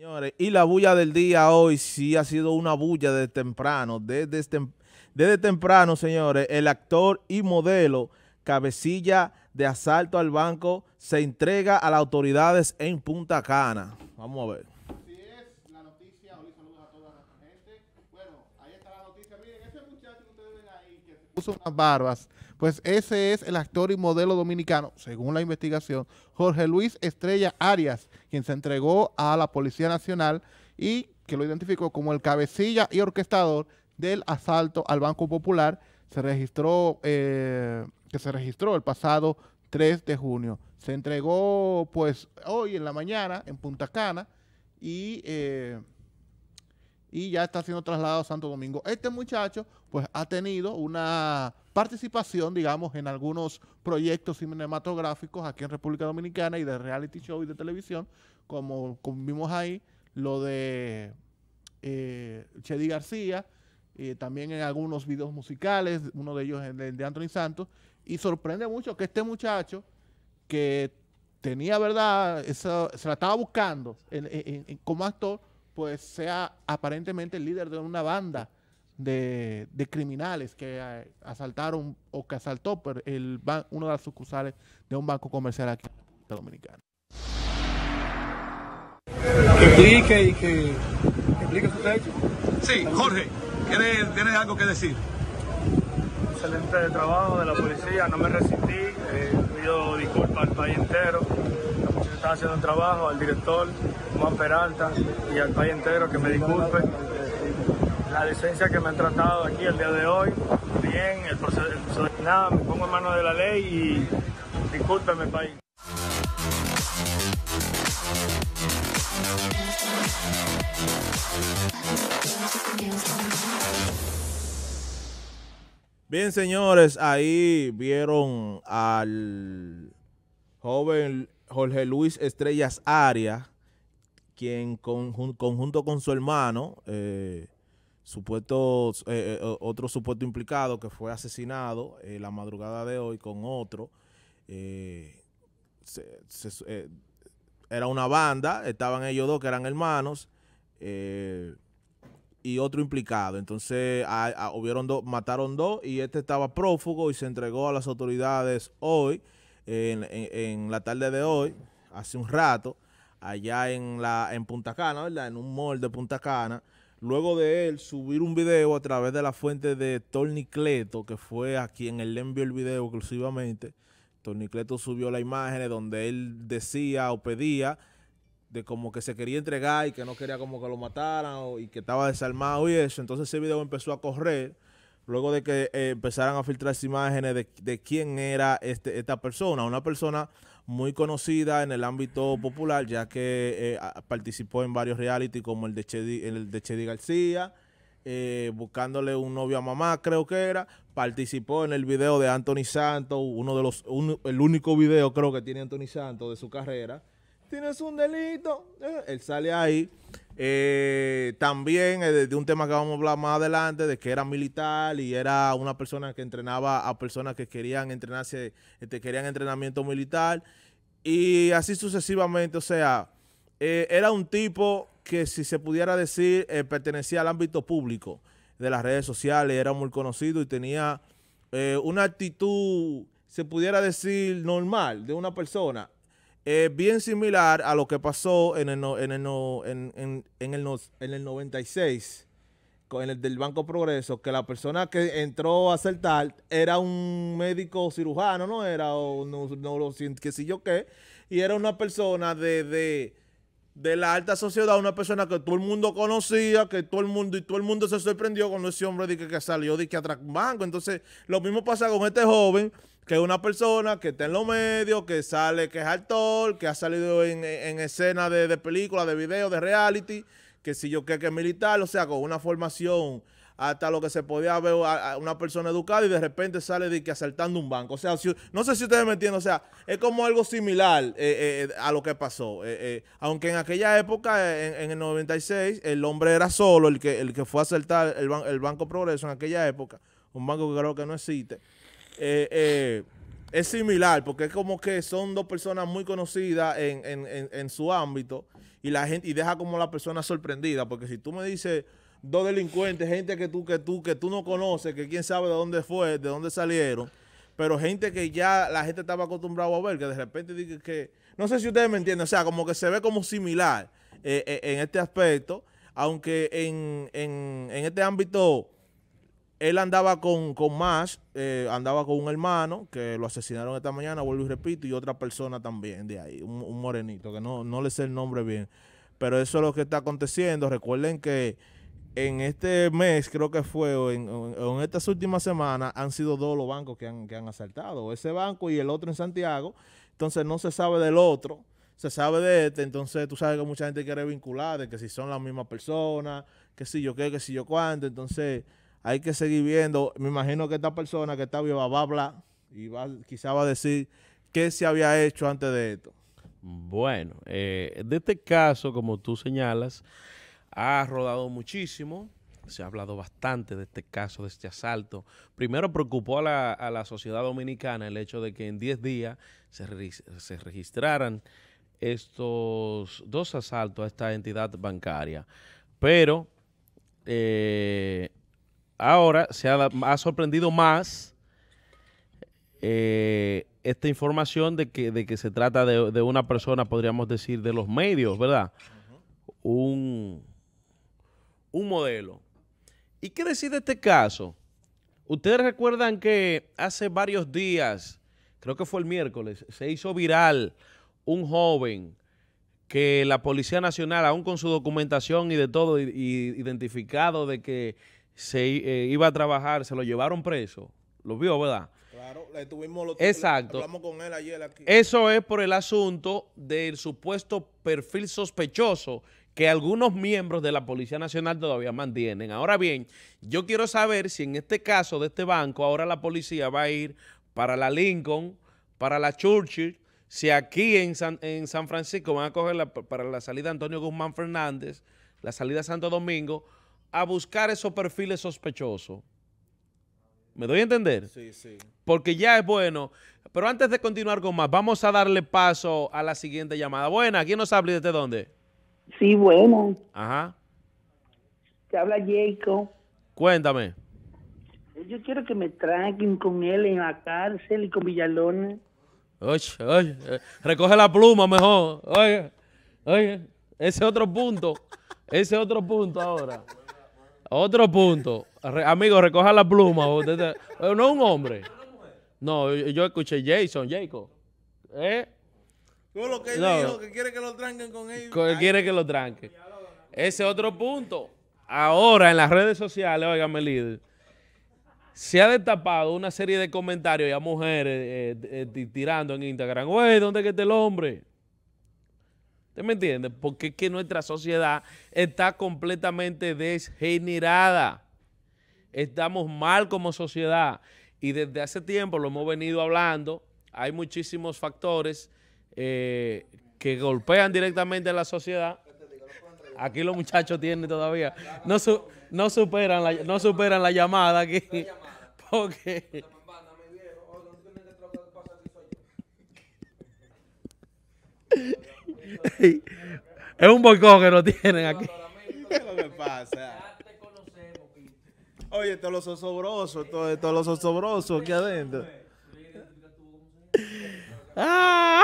Señores, y la bulla del día hoy sí ha sido una bulla de temprano. Desde, desde este, temprano, señores, el actor y modelo cabecilla de asalto al banco se entrega a las autoridades en Punta Cana. Vamos a ver. Así es la noticia. puso unas barbas pues ese es el actor y modelo dominicano, según la investigación, Jorge Luis Estrella Arias, quien se entregó a la Policía Nacional y que lo identificó como el cabecilla y orquestador del asalto al Banco Popular se registró, eh, que se registró el pasado 3 de junio. Se entregó pues hoy en la mañana en Punta Cana y, eh, y ya está siendo trasladado a Santo Domingo. Este muchacho pues ha tenido una participación, digamos, en algunos proyectos cinematográficos aquí en República Dominicana y de reality show y de televisión, como, vimos ahí, lo de eh, Chedi García, eh, también en algunos videos musicales, uno de ellos de Anthony Santos, y sorprende mucho que este muchacho que tenía, ¿verdad? se la estaba buscando como actor, pues sea aparentemente el líder de una banda de, criminales que eh, asaltaron o que asaltó por pues, el de las sucursales de un banco comercial aquí en la Dominicana. Que explique y que, explique Sí, Jorge, ¿tienes algo que decir? excelente trabajo de la policía, no me resistí, eh, pido disculpas al país entero, la policía está haciendo un trabajo, al director Juan Peralta y al país entero que me disculpe la licencia que me han tratado aquí el día de hoy, bien, el proceso, de nada, me pongo en manos de la ley y discúlpeme país. Bien, señores, ahí vieron al joven Jorge Luis Estrellas Aria, quien con, conjunto con su hermano eh, supuesto, eh, eh, otro supuesto implicado que fue asesinado eh, la madrugada de hoy con otro. era una banda, estaban ellos dos que eran hermanos y otro implicado. Entonces, hubieron dos, mataron dos y este estaba prófugo y se entregó a las autoridades hoy, en, la tarde de hoy, hace un rato, allá en, la, en Punta Cana, ¿verdad? En un mall de Punta Cana luego de él subir un video a través de la fuente de Tornicleto, que fue a quien él le envió el video exclusivamente. Tornicleto subió la imagen donde él decía o pedía de como que se quería entregar y que no quería como que lo mataran y que estaba desarmado y eso. Entonces ese video empezó a correr luego de que eh, empezaran a filtrarse imágenes de, quién era este, esta persona, una persona muy conocida en el ámbito popular, ya que eh, participó en varios reality como el de Chedi, el de García, eh, buscándole un novio a mamá, creo que era, participó en el video de Anthony Santos, uno de los, el único video creo que tiene Anthony Santos de su carrera. Tienes un delito, él sale ahí eh, también eh, de un tema que vamos a hablar más adelante, de que era militar y era una persona que entrenaba a personas que querían entrenarse, este, querían entrenamiento militar. Y así sucesivamente, o sea, eh, era un tipo que si se pudiera decir eh, pertenecía al ámbito público de las redes sociales, era muy conocido y tenía una actitud, se pudiera decir, normal de una persona es bien similar a lo que pasó en el, no, en, el en, en, el en el 96 con el del Banco Progreso, que la persona que entró a acertar era un médico cirujano, ¿no? Era un neuro, que si yo qué, y era una persona de, de, la alta sociedad, una persona que todo el mundo conocía, que todo el mundo, y todo el mundo se sorprendió cuando ese hombre de que, salió de que atrás banco. Entonces, lo mismo pasa con este joven que es una persona que está en los medios, que sale, que es actor, que ha salido en, escenas de, de películas, de videos, de reality, que si yo que, que es militar, o sea, con una formación hasta lo que se podía ver a, una persona educada y de repente sale de que asaltando un banco. O sea, no sé si ustedes me entienden, o sea, es como algo similar eh, eh, eh, a lo que pasó. aunque en aquella época, en, el 96, el hombre era solo el que, el que fue a asaltar el, el Banco Progreso en aquella época, un banco que creo que no existe. Eh, eh, es similar, porque es como que son dos personas muy conocidas en, su ámbito y la gente y deja como la persona sorprendida, porque si tú me dices dos delincuentes, gente que tú que tú que tú no conoces, que quién sabe de dónde fue, de dónde salieron, pero gente que ya la gente estaba acostumbrado a ver, que de repente dice que no sé si ustedes me entienden, o sea, como que se ve como similar eh, en este aspecto, aunque en, en, en este ámbito él andaba con, con más, eh, andaba con un hermano que lo asesinaron esta mañana, vuelvo y repito, y otra persona también de ahí, un, morenito, que no, no le sé el nombre bien. Pero eso es lo que está aconteciendo. Recuerden que en este mes, creo que fue, o en, estas últimas semanas, han sido dos los bancos que han, que han asaltado. Ese banco y el otro en Santiago. Entonces no se sabe del otro, se sabe de este. Entonces tú sabes que mucha gente quiere vincular, de que si son las mismas personas, que si yo qué, que si yo cuánto. Entonces hay que seguir viendo. Me imagino que esta persona que está viva va a hablar y va, quizá va a decir qué se había hecho antes de esto. Bueno, eh, de este caso, como tú señalas, ha rodado muchísimo. Se ha hablado bastante de este caso, de este asalto. Primero preocupó a la, sociedad dominicana el hecho de que en 10 días se, se registraran estos dos asaltos a esta entidad bancaria. Pero eh, ahora se ha, sorprendido más eh, esta información de que, se trata de, una persona, podríamos decir, de los medios, ¿verdad? un, modelo. ¿Y qué decir de este caso? Ustedes recuerdan que hace varios días, creo que fue el miércoles, se hizo viral un joven que la Policía Nacional, aún con su documentación y de todo, identificado de que se eh, iba a trabajar, se lo llevaron preso. Lo vio, ¿verdad? Claro, le tuvimos Exacto. Hablamos con él ayer aquí. Eso es por el asunto del supuesto perfil sospechoso que algunos miembros de la Policía Nacional todavía mantienen. Ahora bien, yo quiero saber si en este caso de este banco, ahora la policía va a ir para la Lincoln, para la Churchill, si aquí en San, en San Francisco van a coger para la salida Antonio Guzmán Fernández, la salida Santo Domingo, a buscar esos perfiles sospechosos. ¿Me doy a entender? Sí, sí. Porque ya es bueno. Pero antes de continuar con más, vamos a darle paso a la siguiente llamada. Buena, ¿quién nos habla y desde dónde? Sí, bueno. Ajá. Te habla Jacob. Cuéntame. Yo quiero que me traguen con él en la cárcel y con Villalona. Oye, oye, eh, recoge la pluma mejor. Oye, oye, ese otro punto, ese otro punto ahora. Otro punto. amigo, recoja la pluma. Eh, no un hombre. No, yo, escuché Jason, Jacob. ¿Eh? Tú lo que él dijo, que quiere que lo tranquen con él. Que quiere que lo tranquen. Ese otro punto. Ahora en las redes sociales, óigame líder, se ha destapado una serie de comentarios y a mujeres eh, eh, tirando en Instagram. Güey, ¿dónde que está el hombre? me entiende? Porque es que nuestra sociedad está completamente desgenerada. Estamos mal como sociedad y desde hace tiempo lo hemos venido hablando. Hay muchísimos factores eh, que golpean directamente a la sociedad. Aquí los muchachos tienen todavía. No, no, superan, la, no superan la llamada aquí. Porque es un boicot que no tienen aquí. Oye, todos los osobrosos, todos, los osobrosos aquí adentro. Ah.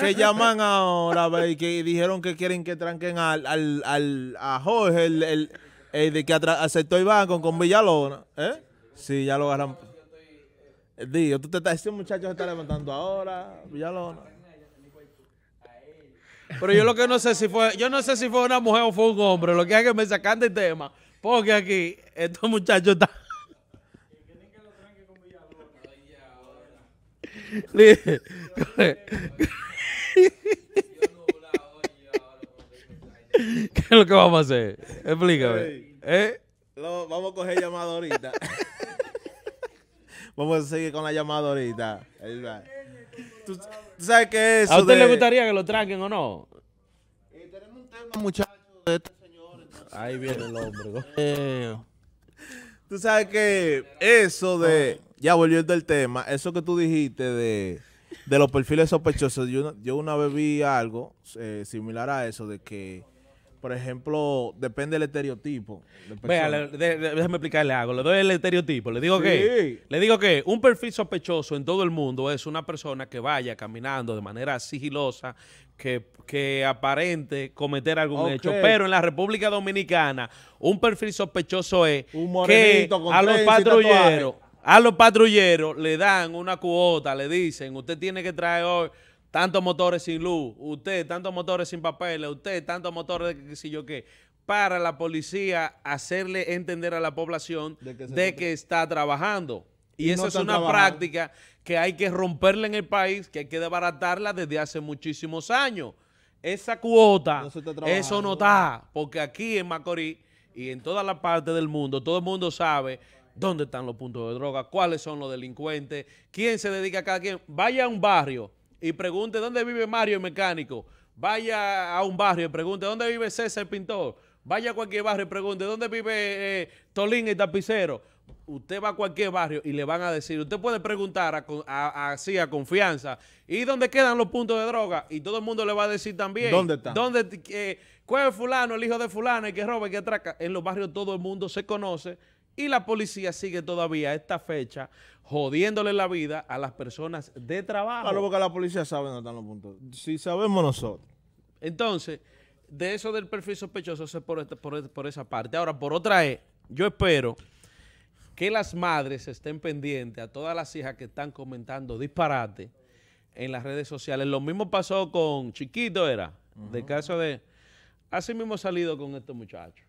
Que llaman ahora y que dijeron que quieren que tranquen al, al, al a Jorge, el, el, de que aceptó Iván con, con Villalona. ¿Eh? Sí, ya lo agarran. Digo, tú te estás, ese muchacho se está levantando ahora, Villalona. Pero yo lo que no sé si fue, yo no sé si fue una mujer o fue un hombre, lo que hay que me sacan del tema, porque aquí estos muchachos están... ¿Qué es lo que vamos a hacer? Explícame. ¿Eh? vamos a coger llamada ahorita. vamos a seguir con la llamada ahorita. ¿Sabes qué eso? ¿A usted le gustaría que lo tranquen o no? Eh, tenemos un tema, muchachos, de este señor. Ahí viene el hombre. Eh, tú sabes que eso de. Ya volviendo al tema, eso que tú dijiste de, de los perfiles sospechosos, yo, yo una vez vi algo eh, similar a eso, de que por ejemplo, depende del estereotipo. Vea, le, explicarle algo. Le doy el estereotipo. Le digo que le digo que un perfil sospechoso en todo el mundo es una persona que vaya caminando de manera sigilosa, que, aparente cometer algún hecho. Pero en la República Dominicana, un perfil sospechoso es un que a los patrulleros, a los patrulleros le dan una cuota, le dicen, usted tiene que traer hoy tantos motores sin luz, usted tantos motores sin papeles, usted tantos motores de qué sé yo qué, para la policía hacerle entender a la población de que, está trabajando. Y, esa es una práctica que hay que romperle en el país, que hay que desbaratarla desde hace muchísimos años. Esa cuota, eso no está, porque aquí en Macorís y en toda la parte del mundo, todo el mundo sabe dónde están los puntos de droga, cuáles son los delincuentes, quién se dedica a cada quien. Vaya a un barrio y pregunte dónde vive Mario el mecánico. Vaya a un barrio y pregunte dónde vive César el pintor. Vaya a cualquier barrio y pregunte dónde vive eh, Tolín el tapicero. Usted va a cualquier barrio y le van a decir, usted puede preguntar así a confianza, ¿y dónde quedan los puntos de droga? Y todo el mundo le va a decir también, ¿dónde está ¿Dónde, eh, ¿Cuál es fulano, el hijo de fulano, y que roba, que atraca? En los barrios todo el mundo se conoce, y la policía sigue todavía a esta fecha jodiéndole la vida a las personas de trabajo. Claro, porque la policía sabe dónde están los puntos. Si sabemos nosotros. Entonces, de eso del perfil sospechoso se este, este, por, esa parte. Ahora, por otra es, yo espero que las madres estén pendientes a todas las hijas que están comentando disparate en las redes sociales. Lo mismo pasó con Chiquito, era, De caso de... Así mismo salido con estos muchachos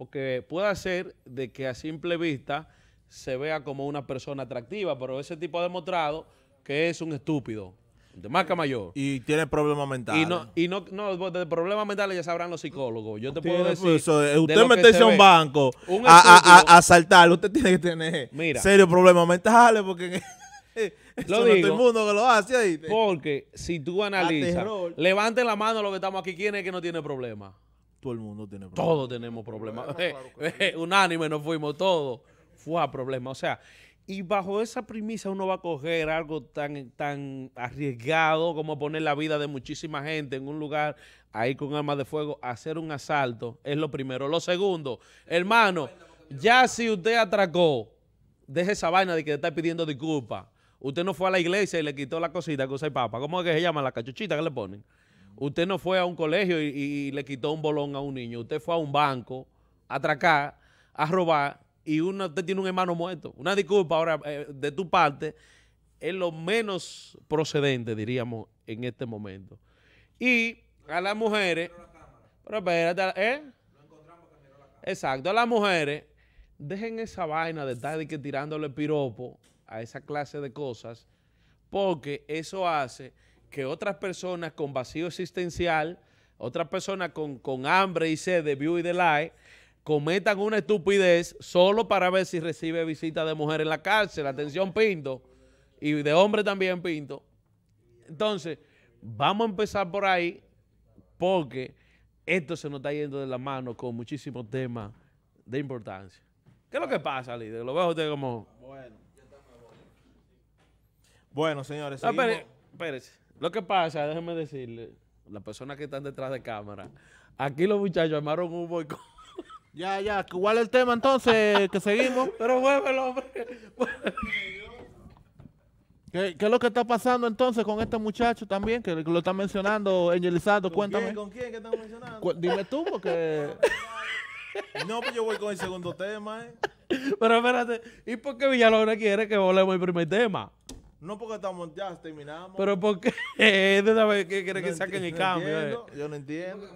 porque puede ser de que a simple vista se vea como una persona atractiva, pero ese tipo ha demostrado que es un estúpido, de marca mayor. Y tiene problemas mentales. Y no, no, no de problemas mentales ya sabrán los psicólogos. Yo te puedo decir. Pues, usted meterse a un banco a, a, usted tiene que tener serios problemas mentales porque lo no todo el mundo que lo hace. Ahí. Porque si tú analizas, levante la mano los que estamos aquí, ¿quién es que no tiene problemas? Todo el mundo tiene problemas. Todos tenemos problemas. Ah, Unánime nos fuimos todos. Fue a problemas. O sea, y bajo esa premisa uno va a coger algo tan, tan arriesgado como poner la vida de muchísima gente en un lugar ahí con armas de fuego, hacer un asalto, es lo primero. Lo segundo, hermano, ya si usted atracó, deje esa vaina de que está pidiendo disculpas. Usted no fue a la iglesia y le quitó la cosita que usa el papa. ¿Cómo es que se llama? La cachuchita que le ponen. Usted no fue a un colegio y, le quitó un bolón a un niño. Usted fue a un banco a atracar, a robar y uno, usted tiene un hermano muerto. Una disculpa ahora eh, de tu parte es lo menos procedente, diríamos, en este momento. Y a las mujeres... Pero espérate, ¿eh? Lo encontramos la Exacto, a las mujeres, dejen esa vaina de estar tirándole piropo a esa clase de cosas, porque eso hace que otras personas con vacío existencial, otras personas con, hambre y sed de view y de like, cometan una estupidez solo para ver si recibe visita de mujer en la cárcel. Atención, Pinto. Y de hombre también, Pinto. Entonces, vamos a empezar por ahí porque esto se nos está yendo de la mano con muchísimos temas de importancia. ¿Qué es lo que pasa, líder? Lo veo usted como... Bueno, bueno señores, ah, seguimos. Espérese. Lo que pasa, déjeme decirle, las personas que están detrás de cámara, aquí los muchachos armaron un boicot. Ya, ya, ¿cuál es el tema entonces que seguimos? Pero muévelo, hombre. ¿Qué, ¿Qué, es lo que está pasando entonces con este muchacho también? Que lo está mencionando, Angelizado, cuéntame. ¿Con quién que están mencionando? dime tú, porque... no, pues yo voy con el segundo tema, eh. Pero espérate, ¿y por qué Villalona quiere que volvemos al primer tema? No porque estamos ya, terminamos. Pero porque, de la vez que quiere que saquen el cambio. Eh. Yo no entiendo.